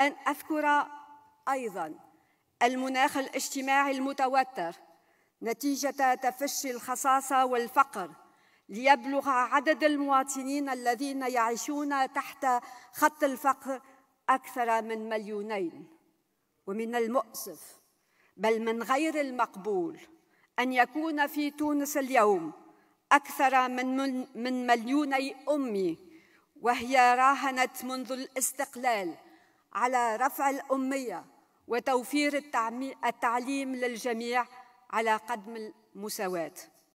أن أذكر أيضا المناخ الاجتماعي المتوتر نتيجة تفشي الخصاصة والفقر ليبلغ عدد المواطنين الذين يعيشون تحت خط الفقر أكثر من مليونين ومن المؤسف بل من غير المقبول أن يكون في تونس اليوم أكثر من, من, من مليوني أمي وهي راهنت منذ الاستقلال على رفع الأمية وتوفير التعليم للجميع على قدم المساواه